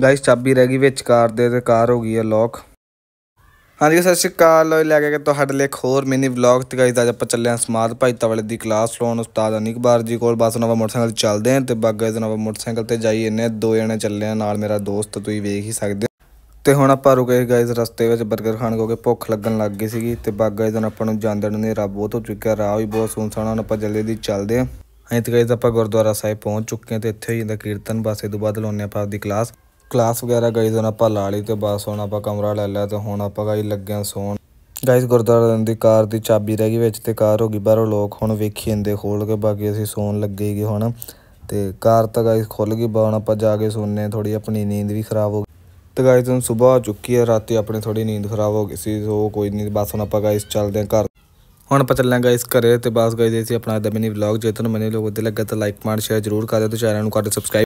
guys ਚਾਬੀ ਰਹਿ ਗਈ ਵਿੱਚ ਕਾਰ ਦੇ ਤੇ ਕਾਰ ਹੋ ਗਈ ਹੈ ਲੌਕ ਹਾਂਜੀ ਸਤਿ ਸ਼੍ਰੀ ਅਕਾਲ ਲੈ ਕੇ ਤੁਹਾਡੇ ਲਈ ਖੋਰ ਹੋਰ ਵਲੌਗ ਤੇ ਗਾਇਸ ਅੱਜ ਆਪਾਂ ਚੱਲੇ ਹਾਂ ਸਮਾਦ ਭਾਈ ਤਵਲੇ ਦੀ ਕਲਾਸ ਲਾਉਣ ਉਸਤਾਦ ਅਨਿਕ ਬਾਰ ਜੀ ਕੋਲ ਬਸ ਨਵਾਂ ਮੋਟਰਸਾਈਕਲ ਚੱਲਦੇ ਹਾਂ ਤੇ ਬਾਗਾ ਦੇ ਨਵਾਂ ਮੋਟਰਸਾਈਕਲ ਤੇ ਜਾਈ ਇੰਨੇ ਦੋ ਜਣੇ ਚੱਲੇ ਆ ਨਾਲ ਮੇਰਾ ਦੋਸਤ ਤੁਸੀਂ ਵੇਖ ਹੀ ਸਕਦੇ ਤੇ ਹੁਣ ਆਪਾਂ ਰੁਕੇ ਗਾਇਸ ਰਸਤੇ ਵਿੱਚ 버ਗਰ ਖਾਣ ਕੋਕੇ ਭੁੱਖ ਲੱਗਣ ਲੱਗ ਗਈ ਸੀਗੀ ਤੇ ਬਾਗਾ ਦੇ ਆਪਾਂ ਨੂੰ ਜਾਂਦੇ ਨੂੰ ਹਨੇਰਾ ਬਹੁਤ ਹੋ ਚੁੱਕਿਆ ਰਾਹ ਵੀ ਬਹੁਤ ਸੁੰਨਸਾਨ ਹੁਣ ਆਪਾਂ ਜਲਦੀ ਦੀ ਚੱਲਦੇ ਹਾਂ ਐਂ ਤੇ ਗਾਇਸ ਆਪਾਂ ਗੁਰਦੁਆਰਾ ਸਾਹਿਬ ਪਹੁੰਚ ਚੁੱਕੇ ਤੇ ਇੱਥੇ ਹੀ ਜਾਂਦਾ ਕੀਰਤਨ ਬਸ ਇਹ ਤੋਂ ਬਾਅਦ ਲਾਉਣੇ ਆਪਾਂ ਆਪਦੀ ਕਲਾਸ ਕਲਾਸ ਵਗੈਰਾ ਗਾਈਜ਼ ਹੁਣ ਆਪਾਂ ਲਾ ਲਈ ਤੇ ਬਸ ਹੁਣ ਆਪਾਂ ਕਮਰਾ ਲੈ ਲਿਆ ਤੇ ਹੁਣ ਆਪਾਂ ਗਾਈ ਲੱਗਿਆ ਸੌਣ ਗਾਈਜ਼ ਗੁਰਦਾਰਾ ਦੀ ਕਾਰ ਦੀ ਚਾਬੀ ਰਹਿ ਗਈ ਵਿੱਚ ਤੇ ਕਾਰ ਹੋ ਗਈ ਬਾਹਰੋਂ ਲੋਕ ਹੁਣ ਵੇਖੀ ਜਾਂਦੇ ਖੋਲ ਕੇ ਬਾਕੀ ਅਸੀਂ ਸੌਣ ਲੱਗੇਗੇ ਹੁਣ ਤੇ ਕਾਰ ਤਾਂ ਗਾਈਜ਼ ਖੁੱਲ ਗਈ ਬਾਹਰ ਆਪਾਂ ਜਾ ਕੇ ਸੌਣੇ ਥੋੜੀ ਆਪਣੀ ਨੀਂਦ ਵੀ ਖਰਾਬ ਹੋ ਗਈ ਤੇ ਗਾਈਜ਼ ਹੁਣ ਸਵੇਰ ਹੋ ਚੁੱਕੀ ਹੈ ਰਾਤੀ ਆਪਣੀ ਥੋੜੀ ਨੀਂਦ ਖਰਾਬ ਹੋ ਗਈ ਸੀ ਸੋ ਕੋਈ ਨਹੀਂ ਬਸ ਹੁਣ ਆਪਾਂ ਗਾਈਜ਼ ਚੱਲਦੇ ਹਾਂ ਘਰ ਹੁਣ ਪਤਾ ਲੱਗਾ ਗਾਈਜ਼ ਘਰੇ ਤੇ ਬਸ ਗਾਈਜ਼ ਇਹ ਸੀ ਆਪਣਾ ਦਮਨੀ ਵਲੌਗ ਜੇ ਤੁਹਾਨੂੰ ਮੈਨੂੰ ਲੋਕ ਵਧੀਆ ਲੱਗਾ ਤਾਂ ਲਾਈਕ ਮਾਰ ਸ਼ੇਅਰ ਜ਼ਰੂਰ ਕਰ ਦਿਓ ਤੇ ਚੈਨਲ ਨੂੰ ਕਰ ਦਿਓ ਸਬਸਕ੍ਰਾਈਬ